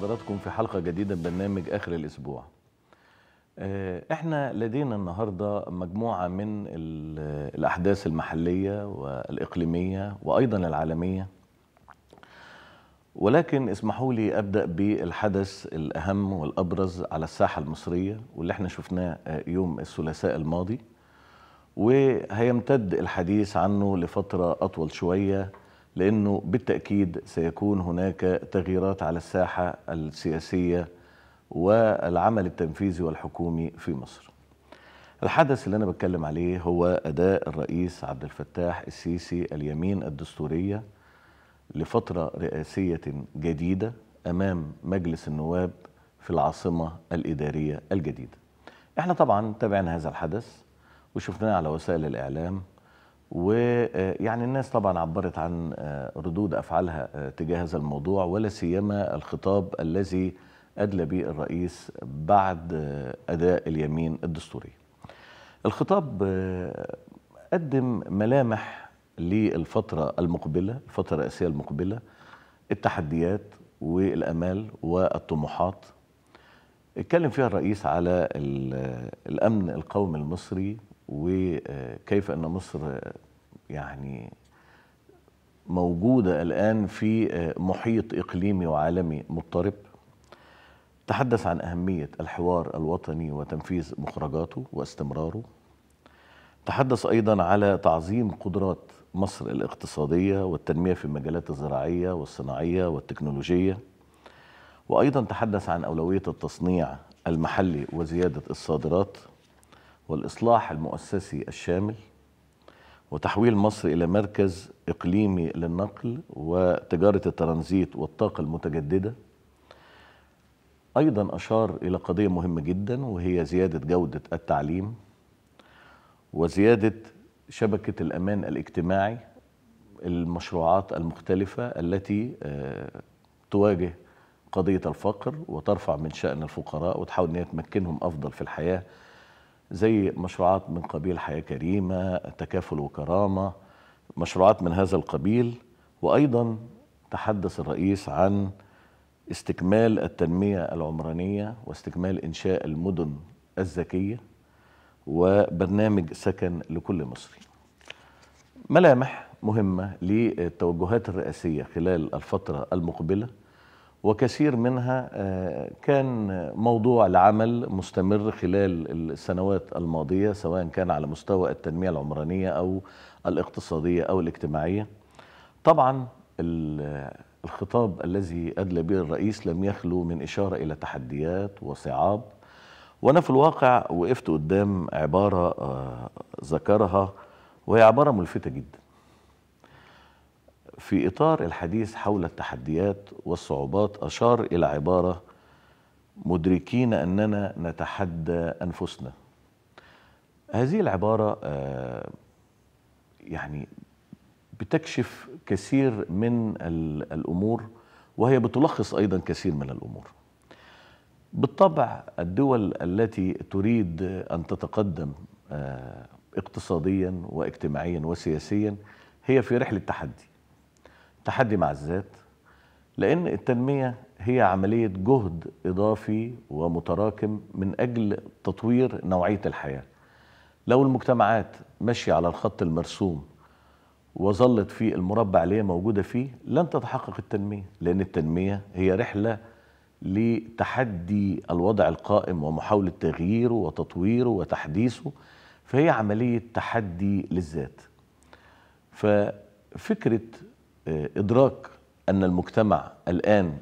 حضراتكم في حلقة جديدة من برنامج آخر الأسبوع آه، احنا لدينا النهاردة مجموعة من الأحداث المحلية والإقليمية وأيضا العالمية ولكن اسمحوا لي أبدأ بالحدث الأهم والأبرز على الساحة المصرية واللي احنا شفناه آه، يوم الثلاثاء الماضي وهيمتد الحديث عنه لفترة أطول شوية لأنه بالتأكيد سيكون هناك تغييرات على الساحة السياسية والعمل التنفيذي والحكومي في مصر الحدث اللي أنا بتكلم عليه هو أداء الرئيس عبد الفتاح السيسي اليمين الدستورية لفترة رئاسية جديدة أمام مجلس النواب في العاصمة الإدارية الجديدة احنا طبعا تابعنا هذا الحدث وشفناه على وسائل الإعلام ويعني الناس طبعا عبرت عن آه، ردود افعالها آه، تجاه هذا الموضوع ولا سيما الخطاب الذي ادلى به الرئيس بعد آه، اداء اليمين الدستوري. الخطاب قدم ملامح للفتره المقبله، الفتره الرئاسيه المقبله، التحديات والامال والطموحات. اتكلم فيها الرئيس على الامن القومي المصري وكيف أن مصر يعني موجودة الآن في محيط إقليمي وعالمي مضطرب تحدث عن أهمية الحوار الوطني وتنفيذ مخرجاته واستمراره تحدث أيضا على تعظيم قدرات مصر الاقتصادية والتنمية في المجالات الزراعية والصناعية والتكنولوجية وأيضا تحدث عن أولوية التصنيع المحلي وزيادة الصادرات والإصلاح المؤسسي الشامل وتحويل مصر إلى مركز إقليمي للنقل وتجارة الترانزيت والطاقة المتجددة أيضا أشار إلى قضية مهمة جدا وهي زيادة جودة التعليم وزيادة شبكة الأمان الاجتماعي المشروعات المختلفة التي آه، تواجه قضية الفقر وترفع من شأن الفقراء وتحاول أن تمكنهم أفضل في الحياة زي مشروعات من قبيل حياة كريمة تكافل وكرامة مشروعات من هذا القبيل وأيضا تحدث الرئيس عن استكمال التنمية العمرانية واستكمال إنشاء المدن الذكية وبرنامج سكن لكل مصري ملامح مهمة للتوجهات الرئاسية خلال الفترة المقبلة وكثير منها آه، كان موضوع العمل مستمر خلال السنوات الماضية سواء كان على مستوى التنمية العمرانية أو الاقتصادية أو الاجتماعية طبعا الخطاب الذي أدلى به الرئيس لم يخلو من إشارة إلى تحديات وصعاب وأنا في الواقع وقفت قدام عبارة آه، ذكرها وهي عبارة ملفتة جدا في إطار الحديث حول التحديات والصعوبات أشار إلى عبارة مدركين أننا نتحدى أنفسنا هذه العبارة آه، يعني بتكشف كثير من الأمور وهي بتلخص أيضا كثير من الأمور بالطبع الدول التي تريد أن تتقدم آه، اقتصاديا واجتماعيا وسياسيا هي في رحلة تحدي تحدي مع الذات لأن التنمية هي عملية جهد إضافي ومتراكم من أجل تطوير نوعية الحياة لو المجتمعات ماشية على الخط المرسوم وظلت في المربع اللي هي موجودة فيه لن تتحقق التنمية لأن التنمية هي رحلة لتحدي الوضع القائم ومحاولة تغييره وتطويره وتحديثه فهي عملية تحدي للذات ففكرة إدراك أن المجتمع الآن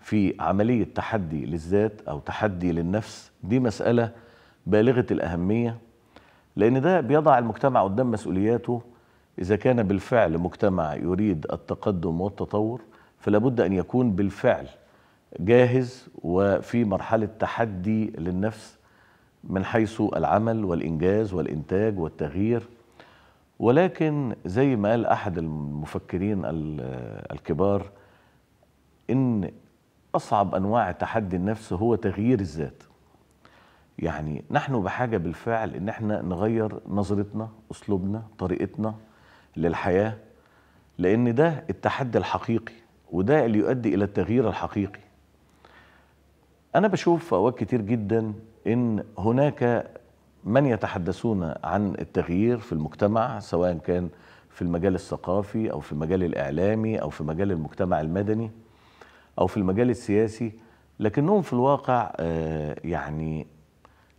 في عملية تحدي للذات أو تحدي للنفس دي مسألة بالغة الأهمية لأن ده بيضع المجتمع قدام مسؤولياته إذا كان بالفعل مجتمع يريد التقدم والتطور فلا بد أن يكون بالفعل جاهز وفي مرحلة تحدي للنفس من حيث العمل والإنجاز والإنتاج والتغيير ولكن زي ما قال احد المفكرين الكبار ان اصعب انواع تحدي النفس هو تغيير الذات يعني نحن بحاجه بالفعل ان احنا نغير نظرتنا اسلوبنا طريقتنا للحياه لان ده التحدي الحقيقي وده اللي يؤدي الى التغيير الحقيقي انا بشوف في اوقات كتير جدا ان هناك من يتحدثون عن التغيير في المجتمع سواء كان في المجال الثقافي أو في المجال الإعلامي أو في مجال المجتمع المدني أو في المجال السياسي لكنهم في الواقع آه، يعني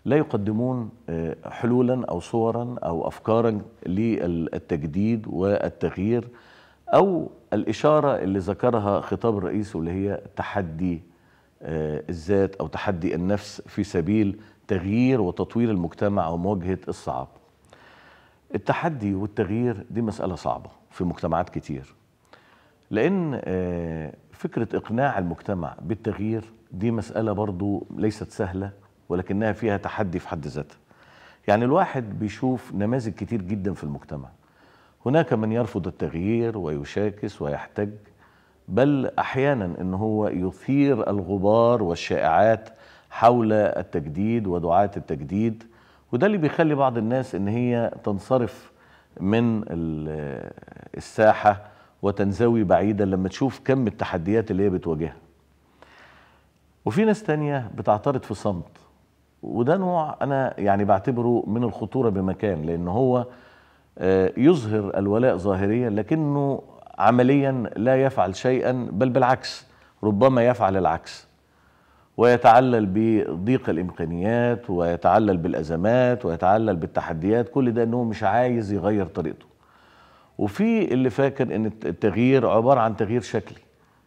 لا يقدمون آه، حلولا أو صورا أو أفكارا للتجديد والتغيير أو الإشارة اللي ذكرها خطاب الرئيس واللي هي تحدي آه، الذات أو تحدي النفس في سبيل تغيير وتطوير المجتمع ومواجهة الصعاب. التحدي والتغيير دي مسألة صعبة في مجتمعات كتير لأن آه، فكرة إقناع المجتمع بالتغيير دي مسألة برضو ليست سهلة ولكنها فيها تحدي في حد ذاتها يعني الواحد بيشوف نماذج كتير جدا في المجتمع هناك من يرفض التغيير ويشاكس ويحتج بل أحيانا أن هو يثير الغبار والشائعات حول التجديد ودعاة التجديد وده اللي بيخلي بعض الناس ان هي تنصرف من الساحة وتنزوي بعيدا لما تشوف كم التحديات اللي هي بتواجهها وفي ناس تانية بتعترض في صمت وده نوع انا يعني بعتبره من الخطورة بمكان لان هو آه، يظهر الولاء ظاهريا لكنه عمليا لا يفعل شيئا بل بالعكس ربما يفعل العكس ويتعلل بضيق الامكانيات ويتعلل بالازمات ويتعلل بالتحديات كل ده انه مش عايز يغير طريقته وفي اللي فاكر ان التغيير عباره عن تغيير شكلي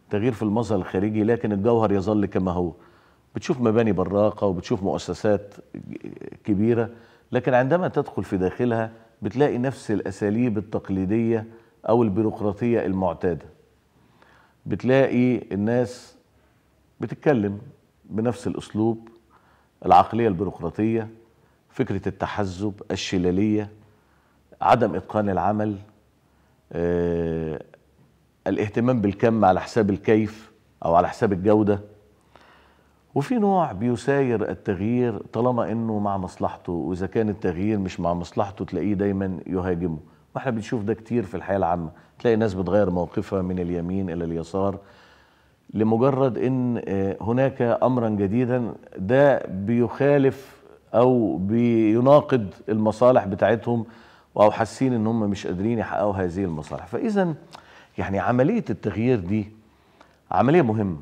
تغيير في المظهر الخارجي لكن الجوهر يظل كما هو بتشوف مباني براقه وبتشوف مؤسسات كبيره لكن عندما تدخل في داخلها بتلاقي نفس الاساليب التقليديه او البيروقراطيه المعتاده بتلاقي الناس بتتكلم بنفس الأسلوب العقلية البيروقراطية فكرة التحزب الشلالية عدم إتقان العمل آه، الاهتمام بالكم على حساب الكيف أو على حساب الجودة وفي نوع بيساير التغيير طالما انه مع مصلحته واذا كان التغيير مش مع مصلحته تلاقيه دايما يهاجمه واحنا بنشوف ده كتير في الحياه العامه تلاقي ناس بتغير موقفها من اليمين الى اليسار لمجرد ان آه، هناك امرا جديدا ده بيخالف او بيناقض المصالح بتاعتهم او حاسين ان هم مش قادرين يحققوا هذه المصالح فاذا يعني عمليه التغيير دي عمليه مهمه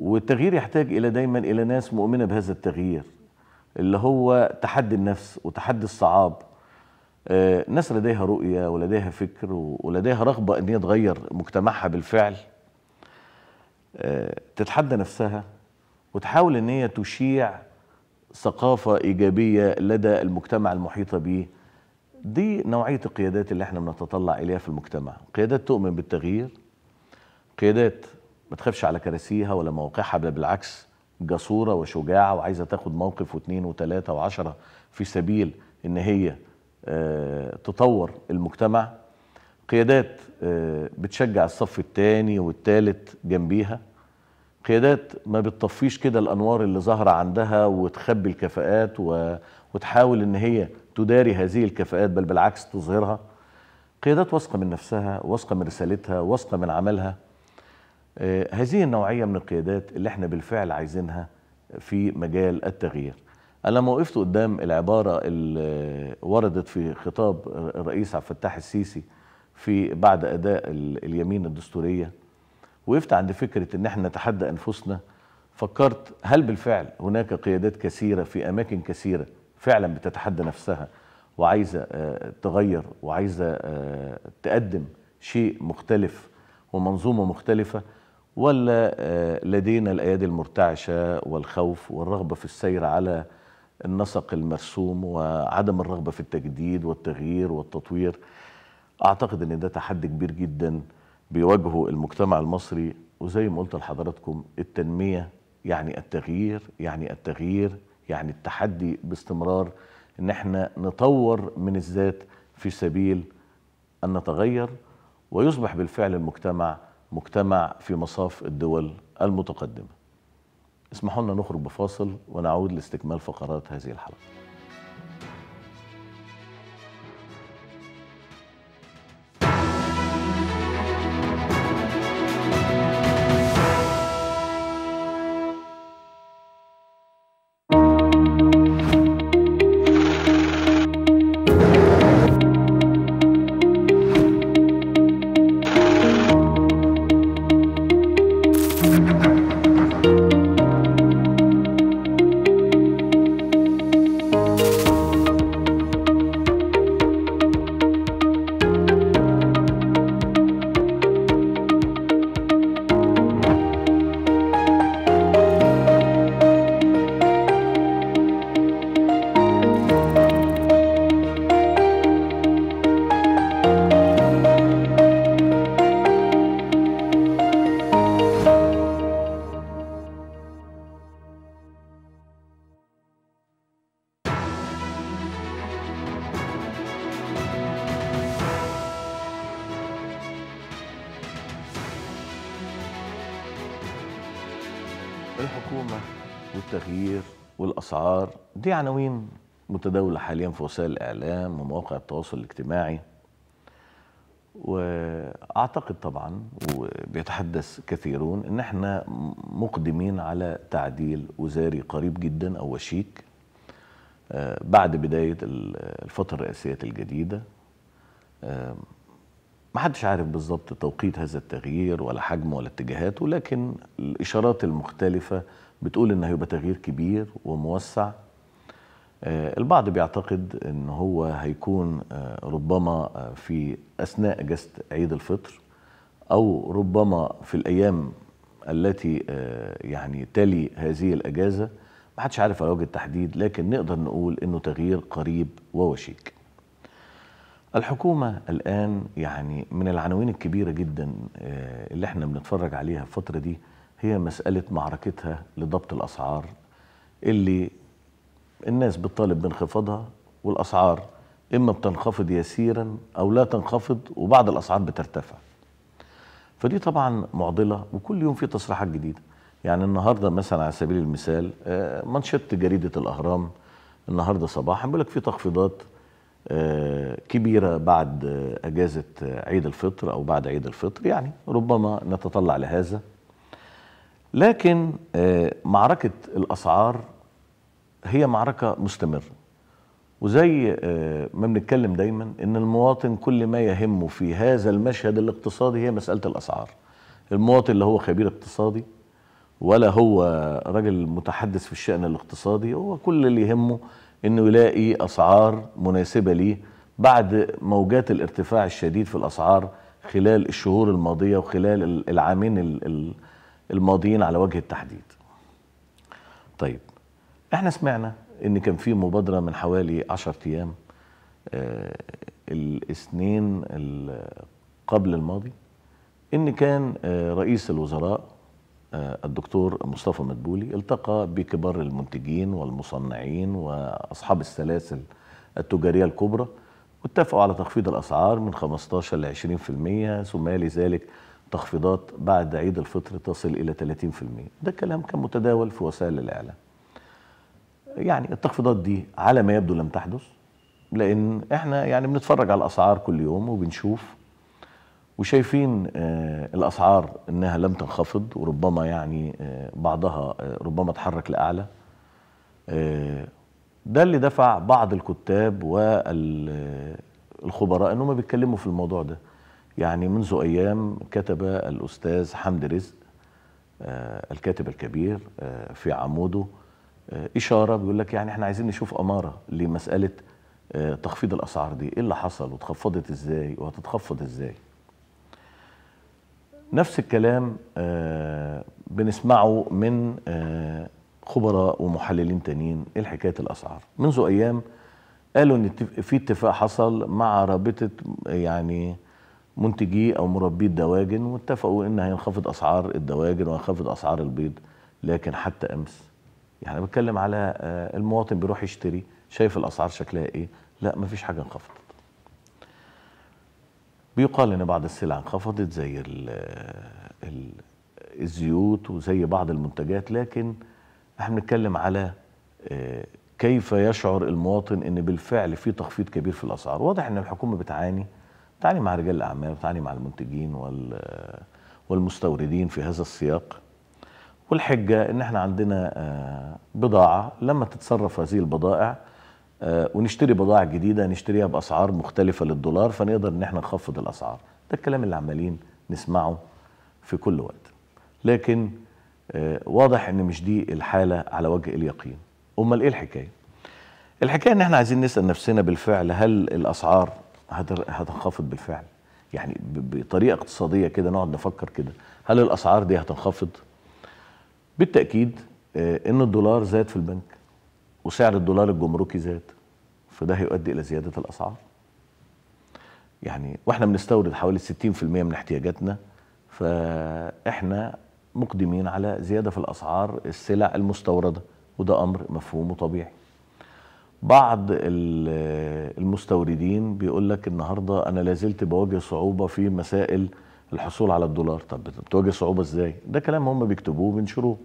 والتغيير يحتاج الى دايما الى ناس مؤمنه بهذا التغيير اللي هو تحدي النفس وتحدي الصعاب آه، ناس لديها رؤيه ولديها فكر ولديها رغبه ان هي تغير مجتمعها بالفعل تتحدى نفسها وتحاول ان هي تشيع ثقافة إيجابية لدى المجتمع المحيطة به دي نوعية القيادات اللي احنا بنتطلع إليها في المجتمع قيادات تؤمن بالتغيير قيادات ما تخافش على كراسيها ولا مواقعها بل بالعكس جسورة وشجاعة وعايزة تاخد موقف واثنين وثلاثة وعشرة في سبيل ان هي آه، تطور المجتمع قيادات آه، بتشجع الصف الثاني والثالث جنبيها قيادات ما بتطفيش كده الانوار اللي ظاهره عندها وتخبي الكفاءات و... وتحاول ان هي تداري هذه الكفاءات بل بالعكس تظهرها قيادات واثقه من نفسها واثقه من رسالتها واثقه من عملها آه هذه النوعيه من القيادات اللي احنا بالفعل عايزينها في مجال التغيير انا لما وقفت قدام العباره اللي وردت في خطاب الرئيس عبد الفتاح السيسي في بعد اداء اليمين الدستوريه وقفت عند فكره ان احنا نتحدى انفسنا فكرت هل بالفعل هناك قيادات كثيره في اماكن كثيره فعلا بتتحدى نفسها وعايزه آه، تغير وعايزه آه، تقدم شيء مختلف ومنظومه مختلفه ولا آه، لدينا الايادي المرتعشه والخوف والرغبه في السير على النسق المرسوم وعدم الرغبه في التجديد والتغيير والتطوير اعتقد ان ده تحدي كبير جدا بيواجهه المجتمع المصري وزي ما قلت لحضراتكم التنميه يعني التغيير يعني التغيير يعني التحدي باستمرار ان احنا نطور من الذات في سبيل ان نتغير ويصبح بالفعل المجتمع مجتمع في مصاف الدول المتقدمه. اسمحوا لنا نخرج بفاصل ونعود لاستكمال فقرات هذه الحلقه. الأسعار دي عناوين متداولة حاليا في وسائل الإعلام ومواقع التواصل الاجتماعي وأعتقد طبعا وبيتحدث كثيرون أن احنا مقدمين على تعديل وزاري قريب جدا أو وشيك آه، بعد بداية الفترة الرئاسية الجديدة آه، محدش عارف بالظبط توقيت هذا التغيير ولا حجمه ولا اتجاهاته لكن الإشارات المختلفة بتقول إن هيبقى تغيير كبير وموسع آه، البعض بيعتقد إن هو هيكون آه، ربما آه، في أثناء أجازة عيد الفطر أو ربما في الأيام التي يعني تلي هذه الأجازة محدش عارف على وجه التحديد لكن نقدر نقول إنه تغيير قريب ووشيك الحكومة الآن يعني من العناوين الكبيرة جدا اللي احنا بنتفرج عليها الفترة دي هي مسألة معركتها لضبط الأسعار اللي الناس بتطالب بانخفاضها والأسعار إما بتنخفض يسيرا أو لا تنخفض وبعض الأسعار بترتفع فدي طبعا معضلة وكل يوم في تصريحات جديدة يعني النهاردة مثلا على سبيل المثال آه، منشط جريدة الأهرام النهاردة صباحا بيقول لك في تخفيضات آه، كبيرة بعد أجازة عيد الفطر أو بعد عيد الفطر يعني ربما نتطلع لهذا لكن آه، معركة الأسعار هي معركة مستمرة وزي آه، ما بنتكلم دايما ان المواطن كل ما يهمه في هذا المشهد الاقتصادي هي مسألة الأسعار المواطن لا هو خبير اقتصادي ولا هو راجل متحدث في الشأن الاقتصادي هو كل اللي يهمه انه يلاقي اسعار مناسبة ليه بعد موجات الارتفاع الشديد في الاسعار خلال الشهور الماضية وخلال العامين ال الماضيين على وجه التحديد طيب احنا سمعنا ان كان في مبادرة من حوالي 10 ايام آه الاثنين قبل الماضي ان كان آه رئيس الوزراء آه الدكتور مصطفى مدبولي التقى بكبار المنتجين والمصنعين واصحاب السلاسل التجارية الكبرى واتفقوا على تخفيض الاسعار من 15 ل 20% ثم يلي ذلك تخفيضات بعد عيد الفطر تصل إلى 30% ده كلام كان متداول في وسائل الإعلام يعني التخفيضات دي على ما يبدو لم تحدث لأن احنا يعني بنتفرج على الأسعار كل يوم وبنشوف وشايفين آه، الأسعار إنها لم تنخفض وربما يعني آه، بعضها آه، ربما تحرك لأعلى ده اللي دفع بعض الكتاب والخبراء إنهم بيتكلموا في الموضوع ده يعني منذ أيام كتب الأستاذ حمد رزق آه، الكاتب الكبير آه، في عموده آه، إشارة بيقول لك يعني احنا عايزين نشوف أمارة لمسألة تخفيض الأسعار دي إيه اللي حصل وتخفضت إزاي وهتتخفض إزاي نفس الكلام بنسمعه من خبراء ومحللين تانيين ايه حكايه الاسعار منذ ايام قالوا ان في اتفاق حصل مع رابطه يعني منتجي او مربي الدواجن واتفقوا ان هينخفض اسعار الدواجن وهينخفض اسعار البيض لكن حتى امس يعني بتكلم على آه، المواطن بيروح يشتري شايف الاسعار شكلها ايه لا ما فيش حاجه انخفضت بيقال ان بعض السلع انخفضت زي الـ آه، الـ الزيوت وزي بعض المنتجات لكن احنا بنتكلم على آه، كيف يشعر المواطن ان بالفعل في تخفيض كبير في الاسعار واضح ان الحكومه بتعاني تعالي مع رجال الأعمال وتعالي مع المنتجين والمستوردين في هذا السياق والحجة إن احنا عندنا آه، بضاعة لما تتصرف هذه البضائع آه، ونشتري بضائع جديدة نشتريها بأسعار مختلفة للدولار فنقدر إن احنا نخفض الأسعار ده الكلام اللي عمالين نسمعه في كل وقت لكن آه، واضح إن مش دي الحالة على وجه اليقين أمال إيه الحكاية؟ الحكاية إن احنا عايزين نسأل نفسنا بالفعل هل الأسعار هتنخفض بالفعل يعني بطريقه اقتصاديه كده نقعد نفكر كده هل الاسعار دي هتنخفض بالتاكيد آه، ان الدولار زاد في البنك وسعر الدولار الجمركي زاد فده هيؤدي الى زياده الاسعار يعني واحنا بنستورد حوالي 60% من احتياجاتنا فاحنا مقدمين على زياده في الاسعار السلع المستورده وده امر مفهوم وطبيعي بعض المستوردين بيقول لك النهارده انا لازلت بواجه صعوبه في مسائل الحصول على الدولار طب بتواجه صعوبه ازاي ده كلام هم بيكتبوه وبينشروه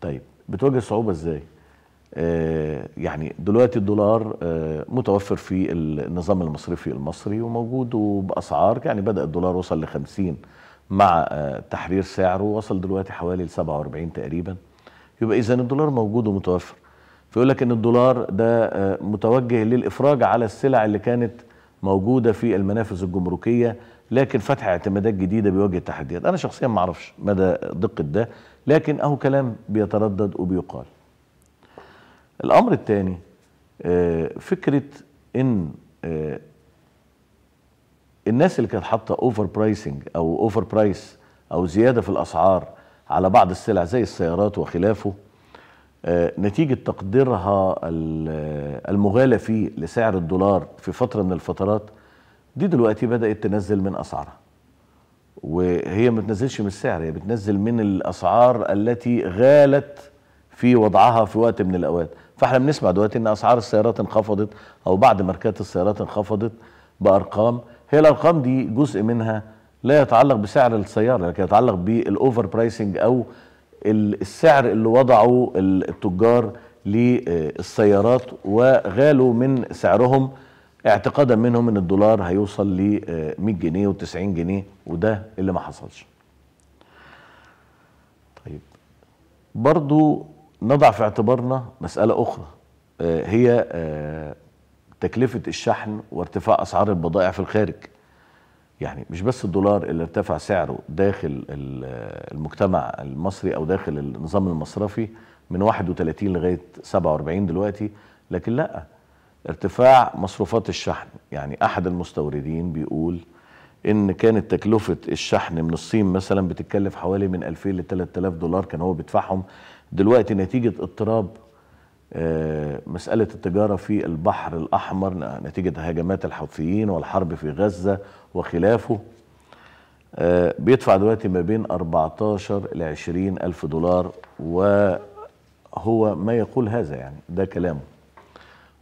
طيب بتواجه صعوبه ازاي آه، يعني دلوقتي الدولار آه، متوفر في النظام المصرفي المصري وموجود وباسعار يعني بدا الدولار وصل ل 50 مع آه، تحرير سعره وصل دلوقتي حوالي ل 47 تقريبا يبقى اذا الدولار موجود ومتوفر فيقول لك ان الدولار ده آه، متوجه للافراج على السلع اللي كانت موجوده في المنافذ الجمركيه لكن فتح اعتمادات جديده بيواجه تحديات انا شخصيا ما اعرفش مدى دقه ده لكن اهو كلام بيتردد وبيقال الامر الثاني آه، فكره ان آه، الناس اللي كانت حاطه اوفر برايسنج او اوفر برايس او زياده في الاسعار على بعض السلع زي السيارات وخلافه آه، نتيجة تقديرها آه، المغالى فيه لسعر الدولار في فترة من الفترات دي دلوقتي بدأت تنزل من أسعارها وهي ما بتنزلش من السعر هي بتنزل من الأسعار التي غالت في وضعها في وقت من الأوقات فاحنا بنسمع دلوقتي ان اسعار السيارات انخفضت او بعض ماركات السيارات انخفضت بارقام هي الارقام دي جزء منها لا يتعلق بسعر السياره لكن يتعلق بالاوفر برايسنج او السعر اللي وضعه التجار للسيارات وغالوا من سعرهم اعتقادا منهم ان الدولار هيوصل ل 100 آه، جنيه و90 جنيه وده اللي ما حصلش طيب برضو نضع في اعتبارنا مسألة أخرى آه، هي آه، تكلفة الشحن وارتفاع أسعار البضائع في الخارج يعني مش بس الدولار اللي ارتفع سعره داخل المجتمع المصري او داخل النظام المصرفي من 31 لغايه 47 دلوقتي لكن لا ارتفاع مصروفات الشحن يعني احد المستوردين بيقول ان كانت تكلفه الشحن من الصين مثلا بتتكلف حوالي من 2000 ل 3000 دولار كان هو بيدفعهم دلوقتي نتيجه اضطراب آه، مسألة التجارة في البحر الأحمر نتيجة هجمات الحوثيين والحرب في غزة وخلافه آه، بيدفع دلوقتي ما بين 14 ل 20 ألف دولار وهو ما يقول هذا يعني ده كلامه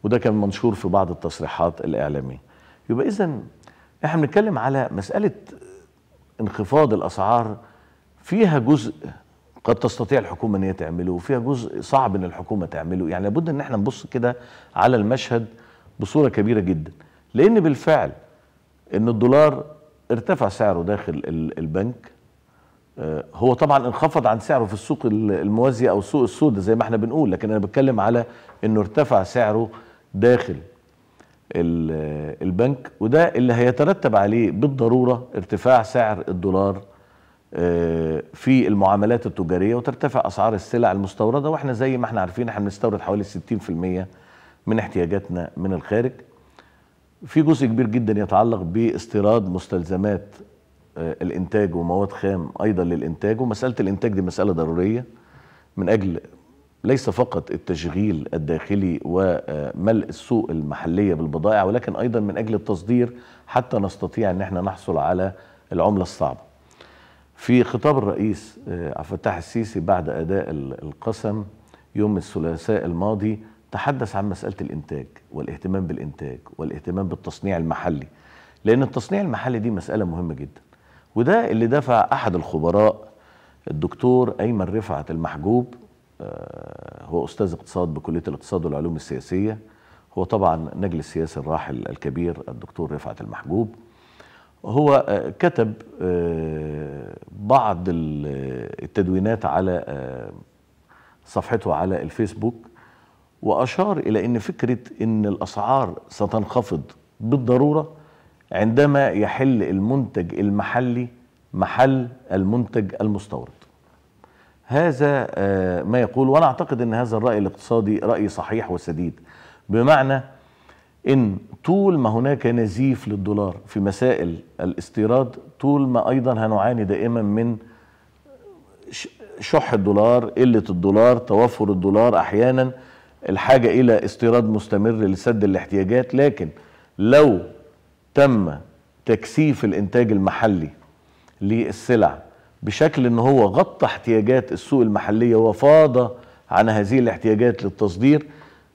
وده كان منشور في بعض التصريحات الإعلامية يبقى إذا احنا بنتكلم على مسألة انخفاض الأسعار فيها جزء قد تستطيع الحكومة ان هي تعمله وفيها جزء صعب ان الحكومة تعمله يعني لابد ان احنا نبص كده على المشهد بصورة كبيرة جدا لان بالفعل ان الدولار ارتفع سعره داخل البنك آه، هو طبعا انخفض عن سعره في السوق الموازية او السوق السوداء زي ما احنا بنقول لكن انا بتكلم على انه ارتفع سعره داخل آه، البنك وده اللي هيترتب عليه بالضرورة ارتفاع سعر الدولار في المعاملات التجارية وترتفع أسعار السلع المستوردة وإحنا زي ما إحنا عارفين إحنا بنستورد حوالي 60% من احتياجاتنا من الخارج في جزء كبير جدا يتعلق باستيراد مستلزمات آه، الإنتاج ومواد خام أيضا للإنتاج ومسألة الإنتاج دي مسألة ضرورية من أجل ليس فقط التشغيل الداخلي وملء السوق المحلية بالبضائع ولكن أيضا من أجل التصدير حتى نستطيع أن احنا نحصل على العملة الصعبة في خطاب الرئيس آه، عبد الفتاح السيسي بعد اداء القسم يوم الثلاثاء الماضي تحدث عن مساله الانتاج والاهتمام بالانتاج والاهتمام بالتصنيع المحلي لان التصنيع المحلي دي مساله مهمه جدا وده اللي دفع احد الخبراء الدكتور ايمن رفعت المحجوب آه، هو استاذ اقتصاد بكليه الاقتصاد والعلوم السياسيه هو طبعا نجل السياسي الراحل الكبير الدكتور رفعت المحجوب هو آه، كتب آه، بعض آه، التدوينات على صفحته على الفيسبوك وأشار إلى أن فكرة أن الأسعار ستنخفض بالضرورة عندما يحل المنتج المحلي محل المنتج المستورد هذا ما يقول وأنا أعتقد أن هذا الرأي الاقتصادي رأي صحيح وسديد بمعنى ان طول ما هناك نزيف للدولار في مسائل الاستيراد طول ما ايضا هنعاني دائما من شح الدولار قله الدولار توفر الدولار احيانا الحاجه الى استيراد مستمر لسد الاحتياجات لكن لو تم تكثيف الانتاج المحلي للسلع بشكل ان هو غطى احتياجات السوق المحليه وفاض عن هذه الاحتياجات للتصدير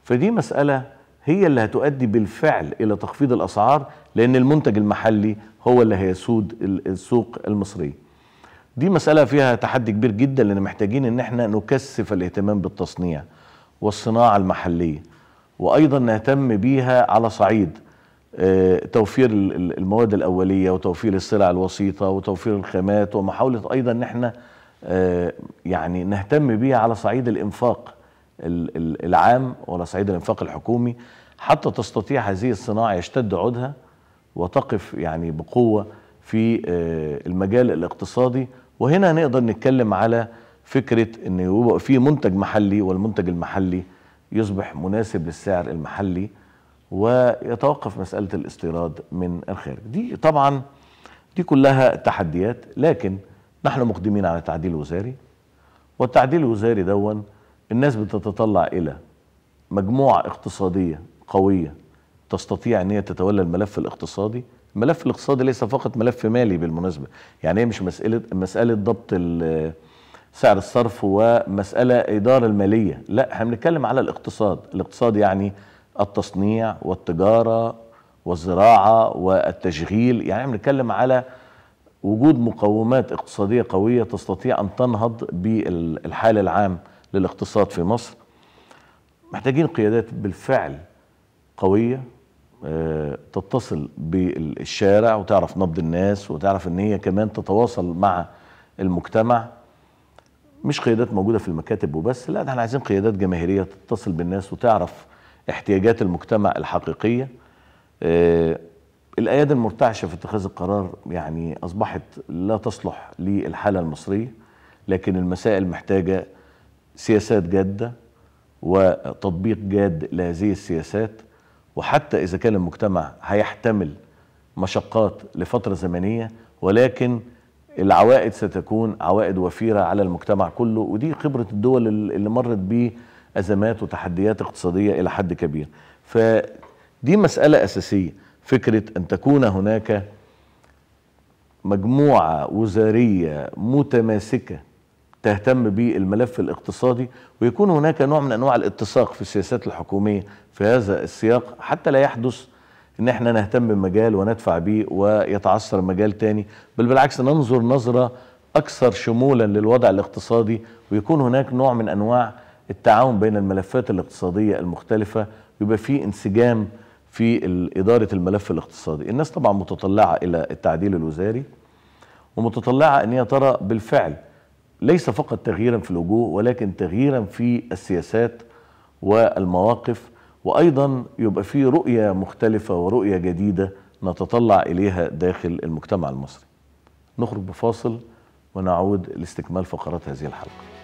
فدي مساله هي اللي هتؤدي بالفعل الى تخفيض الاسعار لان المنتج المحلي هو اللي هيسود السوق المصريه دي مسألة فيها تحدي كبير جدا لأن محتاجين إن احنا نكثف الاهتمام بالتصنيع والصناعة المحلية وأيضا نهتم بيها على صعيد آه، توفير المواد الأولية وتوفير السلع الوسيطة وتوفير الخامات ومحاولة أيضا إن احنا آه، يعني نهتم بيها على صعيد الإنفاق العام وعلى صعيد الانفاق الحكومي حتى تستطيع هذه الصناعه يشتد عودها وتقف يعني بقوه في آه، المجال الاقتصادي وهنا نقدر نتكلم على فكره ان يبقى في منتج محلي والمنتج المحلي يصبح مناسب للسعر المحلي ويتوقف مساله الاستيراد من الخارج دي طبعا دي كلها تحديات لكن نحن مقدمين على تعديل وزاري والتعديل الوزاري دون الناس بتتطلع إلى مجموعة اقتصادية قوية تستطيع أن هي تتولى الملف الاقتصادي الملف الاقتصادي ليس فقط ملف مالي بالمناسبة يعني هي مش مسألة مسألة ضبط سعر الصرف ومسألة إدارة المالية لا احنا بنتكلم على الاقتصاد الاقتصاد يعني التصنيع والتجارة والزراعة والتشغيل يعني احنا بنتكلم على وجود مقومات اقتصادية قوية تستطيع أن تنهض بالحال العام للاقتصاد في مصر محتاجين قيادات بالفعل قوية آه، تتصل بالشارع وتعرف نبض الناس وتعرف ان هي كمان تتواصل مع المجتمع مش قيادات موجودة في المكاتب وبس لا ده احنا عايزين قيادات جماهيرية تتصل بالناس وتعرف احتياجات المجتمع الحقيقية آه، الأيادي المرتعشة في اتخاذ القرار يعني أصبحت لا تصلح للحالة المصرية لكن المسائل محتاجة سياسات جادة وتطبيق جاد لهذه السياسات وحتى إذا كان المجتمع هيحتمل مشقات لفترة زمنية ولكن العوائد ستكون عوائد وفيرة على المجتمع كله ودي خبرة الدول اللي مرت بازمات أزمات وتحديات اقتصادية إلى حد كبير فدي مسألة أساسية فكرة أن تكون هناك مجموعة وزارية متماسكة تهتم بالملف الاقتصادي ويكون هناك نوع من انواع الاتساق في السياسات الحكوميه في هذا السياق حتى لا يحدث ان احنا نهتم بمجال وندفع بيه ويتعثر مجال تاني بل بالعكس ننظر نظره اكثر شمولا للوضع الاقتصادي ويكون هناك نوع من انواع التعاون بين الملفات الاقتصاديه المختلفه يبقى في انسجام في إدارة الملف الاقتصادي الناس طبعا متطلعة إلى التعديل الوزاري ومتطلعة أن هي ترى بالفعل ليس فقط تغييرا في الوجوه ولكن تغييرا في السياسات والمواقف وايضا يبقى في رؤيه مختلفه ورؤيه جديده نتطلع اليها داخل المجتمع المصري. نخرج بفاصل ونعود لاستكمال فقرات هذه الحلقه.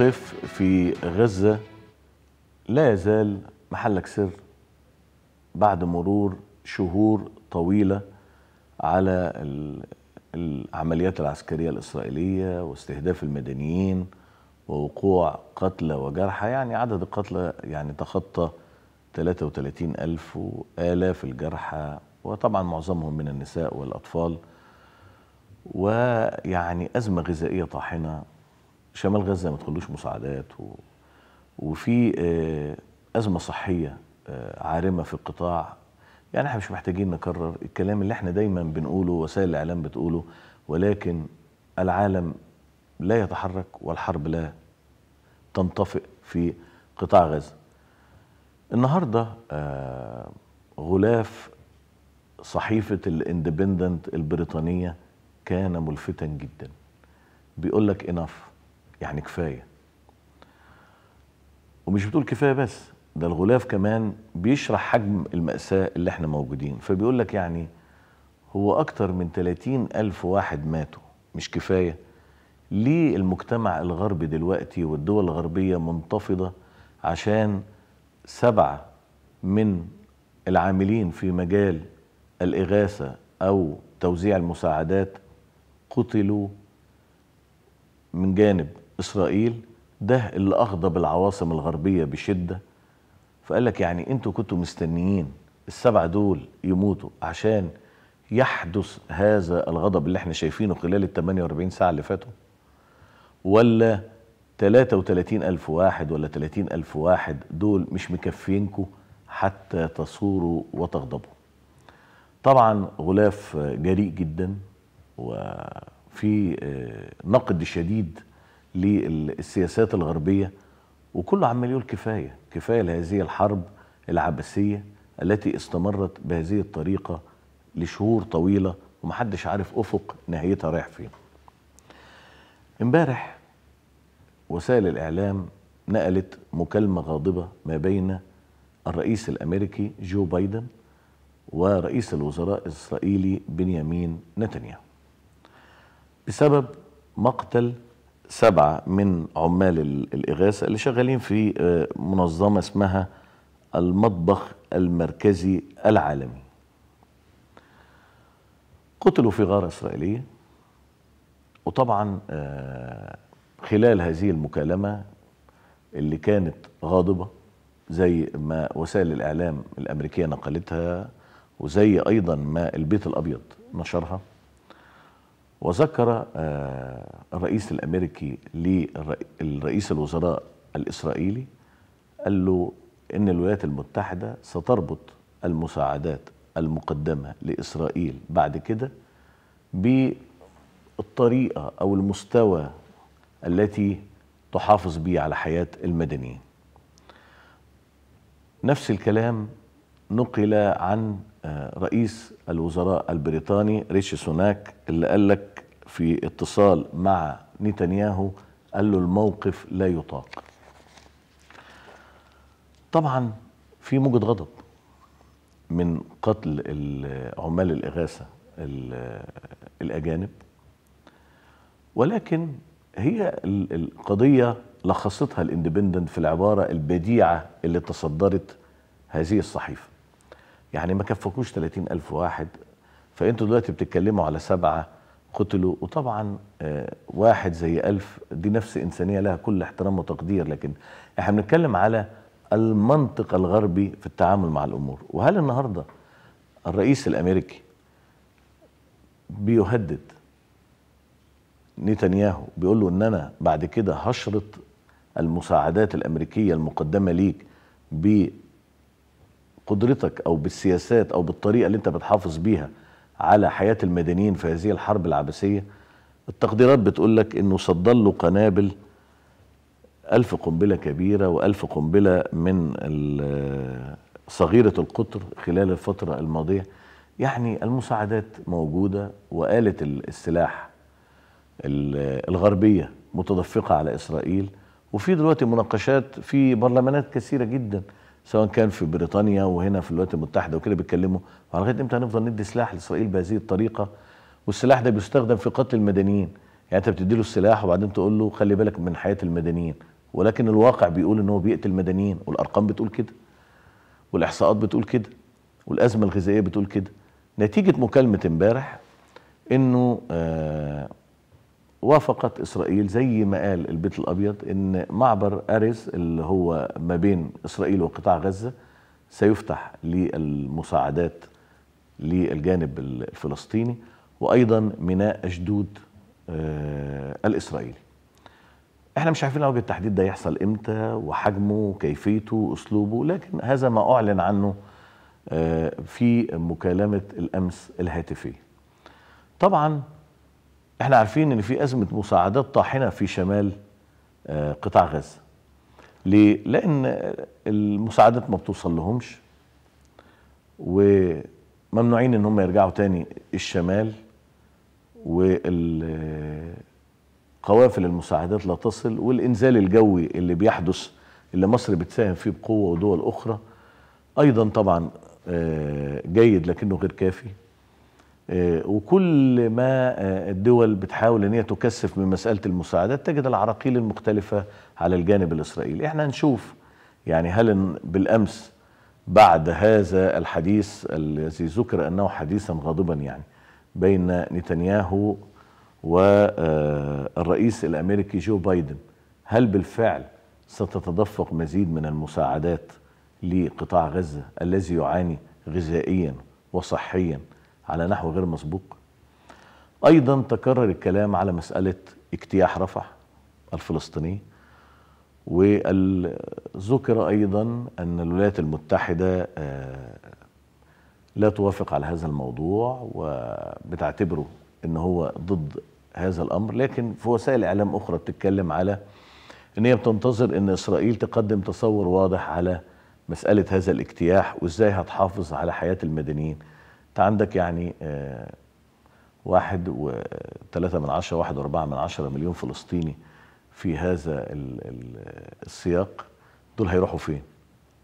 الموقف في غزة لا يزال محلك سر بعد مرور شهور طويلة على العمليات العسكرية الإسرائيلية واستهداف المدنيين ووقوع قتلى وجرحى يعني عدد القتلى يعني تخطى 33 ألف وآلاف الجرحى وطبعا معظمهم من النساء والأطفال ويعني أزمة غذائية طاحنة شمال غزه ما تخلوش مساعدات و... وفي آه، ازمه صحيه آه، عارمه في القطاع يعني احنا مش محتاجين نكرر الكلام اللي احنا دايما بنقوله وسائل الاعلام بتقوله ولكن العالم لا يتحرك والحرب لا تنطفئ في قطاع غزه النهارده آه، غلاف صحيفه الاندبندنت البريطانيه كان ملفتا جدا بيقول لك انف يعني كفايه ومش بتقول كفايه بس ده الغلاف كمان بيشرح حجم المأساة اللي احنا موجودين فبيقول لك يعني هو أكتر من 30 ألف واحد ماتوا مش كفاية ليه المجتمع الغربي دلوقتي والدول الغربية منتفضة عشان سبعة من العاملين في مجال الإغاثة أو توزيع المساعدات قتلوا من جانب إسرائيل ده اللي أغضب العواصم الغربية بشدة فقال لك يعني أنتوا كنتوا مستنيين السبعة دول يموتوا عشان يحدث هذا الغضب اللي احنا شايفينه خلال ال 48 ساعة اللي فاتوا ولا 33 ألف واحد ولا 30 ألف واحد دول مش مكفينكوا حتى تصوروا وتغضبوا طبعا غلاف جريء جدا وفي آه، نقد شديد للسياسات الغربية وكله عمال يقول كفاية كفاية لهذه الحرب العبثية التي استمرت بهذه الطريقة لشهور طويلة ومحدش عارف أفق نهايتها رايح فين امبارح وسائل الإعلام نقلت مكالمة غاضبة ما بين الرئيس الأمريكي جو بايدن ورئيس الوزراء الإسرائيلي بنيامين نتنياهو بسبب مقتل سبعة من عمال الإغاثة اللي شغالين في آه، منظمة اسمها المطبخ المركزي العالمي قتلوا في غارة إسرائيلية وطبعا آه، خلال هذه المكالمة اللي كانت غاضبة زي ما وسائل الإعلام الأمريكية نقلتها وزي أيضا ما البيت الأبيض نشرها وذكر آه، الرئيس الامريكي للرئيس الوزراء الاسرائيلي قال له ان الولايات المتحده ستربط المساعدات المقدمه لاسرائيل بعد كده بالطريقه او المستوى التي تحافظ به على حياه المدنيين. نفس الكلام نقل عن آه، رئيس الوزراء البريطاني ريشي سوناك اللي قال لك في اتصال مع نتنياهو قال له الموقف لا يطاق طبعا في موجة غضب من قتل عمال الإغاثة الأجانب ولكن هي القضية لخصتها الاندبندنت في العبارة البديعة اللي تصدرت هذه الصحيفة يعني ما كفكوش 30 ألف واحد فأنتوا دلوقتي بتتكلموا على سبعة قتلوا وطبعا آه، واحد زي ألف دي نفس إنسانية لها كل احترام وتقدير لكن احنا بنتكلم على المنطق الغربي في التعامل مع الأمور وهل النهاردة الرئيس الأمريكي بيهدد نتنياهو بيقول له ان انا بعد كده هشرط المساعدات الامريكيه المقدمه ليك بقدرتك او بالسياسات او بالطريقه اللي انت بتحافظ بيها على حياة المدنيين في هذه الحرب العبثية التقديرات بتقول لك انه صدل له قنابل ألف قنبلة كبيرة وألف قنبلة من صغيرة القطر خلال الفترة الماضية يعني المساعدات موجودة وآلة السلاح الغربية متدفقة على إسرائيل وفي دلوقتي مناقشات في برلمانات كثيرة جداً سواء كان في بريطانيا وهنا في الولايات المتحده وكده بيتكلموا لغايه امتى هنفضل ندي سلاح لاسرائيل بهذه الطريقه والسلاح ده بيستخدم في قتل المدنيين يعني انت بتدي له السلاح وبعدين تقول له خلي بالك من حياه المدنيين ولكن الواقع بيقول ان هو بيقتل مدنيين والارقام بتقول كده والاحصاءات بتقول كده والازمه الغذائيه بتقول كده نتيجه مكالمه امبارح انه آه وافقت إسرائيل زي ما قال البيت الأبيض إن معبر اريس اللي هو ما بين إسرائيل وقطاع غزة سيفتح للمساعدات للجانب الفلسطيني وأيضا ميناء أشدود آه، الإسرائيلي احنا مش عارفين اوجه التحديد ده يحصل امتى وحجمه وكيفيته واسلوبه لكن هذا ما اعلن عنه آه، في مكالمه الامس الهاتفيه طبعا احنا عارفين ان في ازمه مساعدات طاحنه في شمال آه، قطاع غزه ليه لان المساعدات ما بتوصل لهمش وممنوعين ان هم يرجعوا تاني الشمال وقوافل المساعدات لا تصل والانزال الجوي اللي بيحدث اللي مصر بتساهم فيه بقوه ودول اخرى ايضا طبعا آه، جيد لكنه غير كافي آه، وكل ما آه، الدول بتحاول ان هي تكثف من مساله المساعدات تجد العراقيل المختلفه على الجانب الاسرائيلي احنا نشوف يعني هل بالامس بعد هذا الحديث الذي ذكر انه حديثا غاضبا يعني بين نتنياهو والرئيس آه، الامريكي جو بايدن هل بالفعل ستتدفق مزيد من المساعدات لقطاع غزه الذي يعاني غذائيا وصحيا على نحو غير مسبوق أيضا تكرر الكلام على مسألة اجتياح رفح الفلسطيني وذكر أيضا أن الولايات المتحدة آه، لا توافق على هذا الموضوع وبتعتبره أن هو ضد هذا الأمر لكن في وسائل إعلام أخرى بتتكلم على أن هي بتنتظر أن إسرائيل تقدم تصور واضح على مسألة هذا الاجتياح وإزاي هتحافظ على حياة المدنيين انت عندك يعني آه، واحد وثلاثة من عشرة واحد واربعة من عشرة مليون فلسطيني في هذا السياق دول هيروحوا فين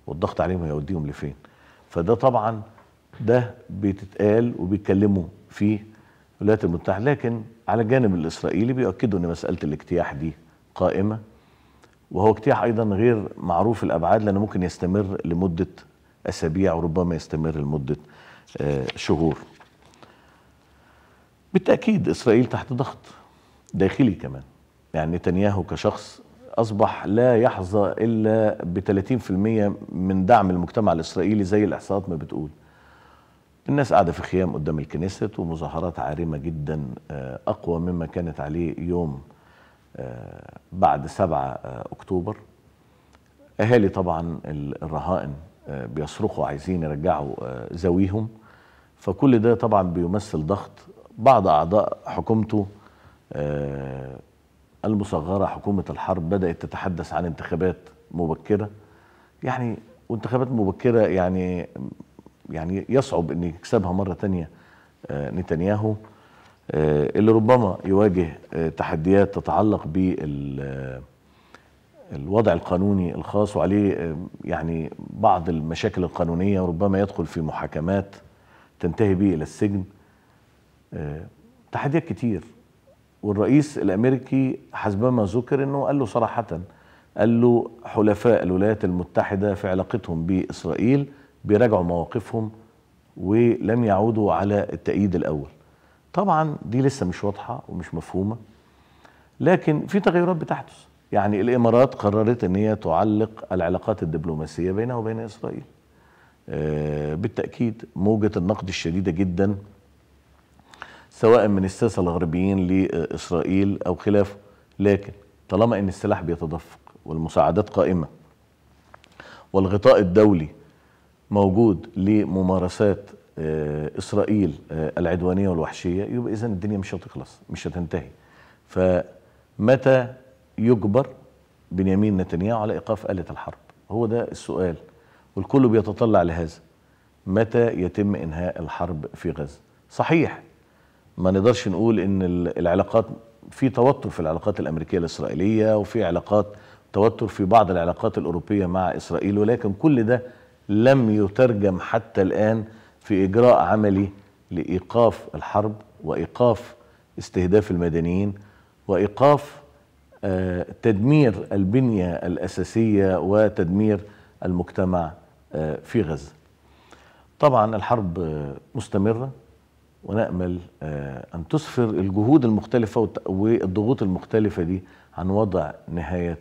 والضغط عليهم هيوديهم لفين فده طبعا ده بيتقال وبيتكلموا فيه الولايات المتحدة لكن على الجانب الإسرائيلي بيؤكدوا أن مسألة الاجتياح دي قائمة وهو اجتياح أيضا غير معروف الأبعاد لأنه ممكن يستمر لمدة أسابيع وربما يستمر لمدة شهور بالتأكيد إسرائيل تحت ضغط داخلي كمان يعني نتنياهو كشخص أصبح لا يحظى إلا ب 30% من دعم المجتمع الإسرائيلي زي الإحصاءات ما بتقول الناس قاعدة في خيام قدام الكنيست ومظاهرات عارمة جدا آه، أقوى مما كانت عليه يوم آه، بعد 7 آه، أكتوبر أهالي طبعا الرهائن آه، بيصرخوا عايزين يرجعوا آه، زويهم فكل ده طبعا بيمثل ضغط بعض أعضاء حكومته آه، المصغرة حكومة الحرب بدأت تتحدث عن انتخابات مبكرة يعني وانتخابات مبكرة يعني يعني يصعب أن يكسبها مرة تانية نتنياهو اللي ربما يواجه تحديات تتعلق بال الوضع القانوني الخاص وعليه آه، يعني بعض المشاكل القانونية وربما يدخل في محاكمات تنتهي به إلى السجن آه، تحديات كتير والرئيس الأمريكي حسبما ذكر أنه قال له صراحة قال له حلفاء الولايات المتحدة في علاقتهم بإسرائيل بيراجعوا مواقفهم ولم يعودوا على التأييد الأول طبعا دي لسه مش واضحة ومش مفهومة لكن في تغيرات بتحدث يعني الإمارات قررت أن هي تعلق العلاقات الدبلوماسية بينها وبين إسرائيل آه، بالتأكيد موجة النقد الشديدة جدا سواء من الساسة الغربيين لإسرائيل أو خلافه لكن طالما أن السلاح بيتدفق والمساعدات قائمة والغطاء الدولي موجود لممارسات آه، إسرائيل آه، العدوانية والوحشية يبقى اذا الدنيا مش هتخلص مش هتنتهي فمتى يجبر بنيامين نتنياهو على إيقاف آلة الحرب هو ده السؤال والكل بيتطلع لهذا متى يتم إنهاء الحرب في غزة صحيح ما نقدرش نقول إن العلاقات في توتر في العلاقات الأمريكية الإسرائيلية وفي علاقات توتر في بعض العلاقات الأوروبية مع إسرائيل ولكن كل ده لم يترجم حتى الآن في إجراء عملي لإيقاف الحرب وإيقاف استهداف المدنيين وإيقاف آه، تدمير البنية الأساسية وتدمير المجتمع آه، في غزة طبعا الحرب آه، مستمرة ونأمل أن تسفر الجهود المختلفة والضغوط المختلفة دي عن وضع نهاية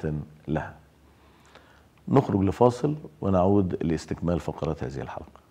لها نخرج لفاصل ونعود لاستكمال فقرات هذه الحلقه